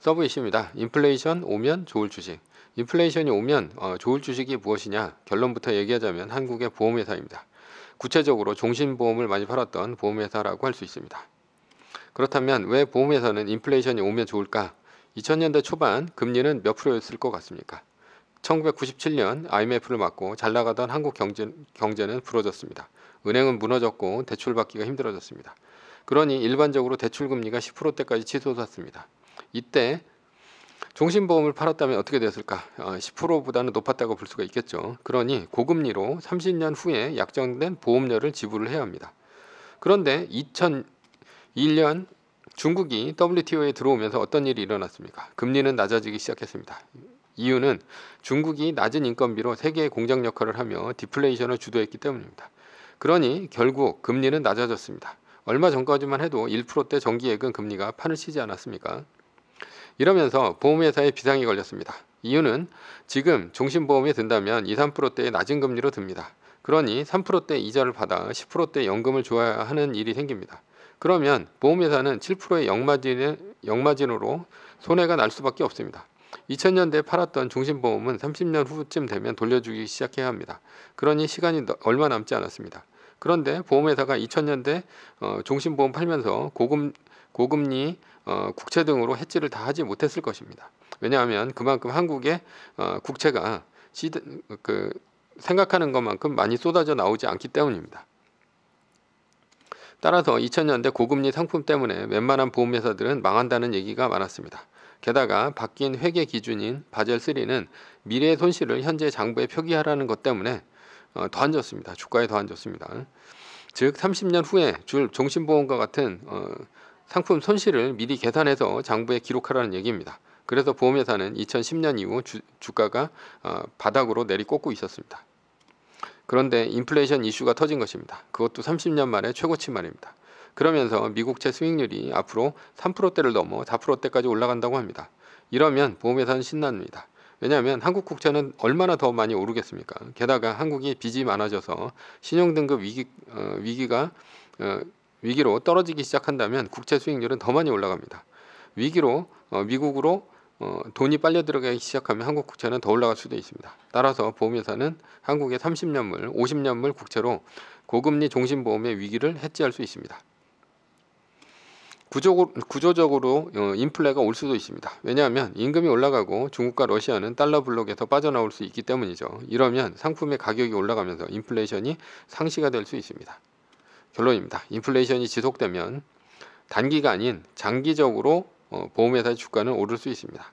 서브 이슈입니다. 인플레이션 오면 좋을 주식. 인플레이션이 오면 어, 좋을 주식이 무엇이냐? 결론부터 얘기하자면 한국의 보험회사입니다. 구체적으로 종신보험을 많이 팔았던 보험회사라고 할 수 있습니다. 그렇다면 왜 보험회사는 인플레이션이 오면 좋을까? 2000년대 초반 금리는 몇 프로였을 것 같습니까? 1997년 IMF를 맞고 잘 나가던 한국 경제, 경제는 부러졌습니다. 은행은 무너졌고 대출받기가 힘들어졌습니다. 그러니 일반적으로 대출금리가 10%대까지 치솟았습니다. 이때 종신보험을 팔았다면 어떻게 되었을까? 10%보다는 어, 높았다고 볼 수가 있겠죠. 그러니 고금리로 30년 후에 약정된 보험료를 지불을 해야 합니다. 그런데 2001년 중국이 WTO에 들어오면서 어떤 일이 일어났습니까? 금리는 낮아지기 시작했습니다. 이유는 중국이 낮은 인건비로 세계의 공장 역할을 하며 디플레이션을 주도했기 때문입니다. 그러니 결국 금리는 낮아졌습니다. 얼마 전까지만 해도 1%대 정기예금 금리가 판을 치지 않았습니까? 이러면서 보험회사에 비상이 걸렸습니다. 이유는 지금 종신보험에 든다면 2, 3%대의 낮은 금리로 듭니다. 그러니 3%대 이자를 받아 10%대 연금을 줘야 하는 일이 생깁니다. 그러면 보험회사는 7%의 역마진, 역마진으로 손해가 날 수밖에 없습니다. 2 0 0 0년대 팔았던 종신보험은 30년 후쯤 되면 돌려주기 시작해야 합니다. 그러니 시간이 얼마 남지 않았습니다. 그런데 보험회사가 2000년대 어, 종신보험 팔면서 고금 고금리 어, 국채 등으로 해지를 다 하지 못했을 것입니다. 왜냐하면 그만큼 한국의 어, 국채가 시드, 그 생각하는 것만큼 많이 쏟아져 나오지 않기 때문입니다. 따라서 2000년대 고금리 상품 때문에 웬만한 보험회사들은 망한다는 얘기가 많았습니다. 게다가 바뀐 회계 기준인 바젤3는 미래의 손실을 현재 장부에 표기하라는 것 때문에 어, 더앉았습니다 주가에 더앉았습니다즉 30년 후에 줄 종신보험과 같은 어, 상품 손실을 미리 계산해서 장부에 기록하라는 얘기입니다. 그래서 보험회사는 2010년 이후 주, 주가가 어, 바닥으로 내리꽂고 있었습니다. 그런데 인플레이션 이슈가 터진 것입니다. 그것도 30년 만에 최고치 말입니다. 그러면서 미국채 수익률이 앞으로 3%대를 넘어 4%대까지 올라간다고 합니다. 이러면 보험회사는 신납니다. 왜냐하면 한국 국채는 얼마나 더 많이 오르겠습니까? 게다가 한국이 빚이 많아져서 신용등급 위기 어, 위기가 어, 위기로 떨어지기 시작한다면 국채 수익률은 더 많이 올라갑니다. 위기로 어, 미국으로 어, 돈이 빨려 들어가기 시작하면 한국 국채는 더 올라갈 수도 있습니다. 따라서 보험회사는 한국의 30년물, 50년물 국채로 고금리 종신보험의 위기를 해지할 수 있습니다. 구조, 적으로 어, 인플레가 올 수도 있습니다. 왜냐하면 임금이 올라가고 중국과 러시아는 달러 블록에서 빠져나올 수 있기 때문이죠. 이러면 상품의 가격이 올라가면서 인플레이션이 상시가 될 수 있습니다. 결론입니다. 인플레이션이 지속되면 단기가 아닌 장기적으로 어, 보험회사의 주가는 오를 수 있습니다.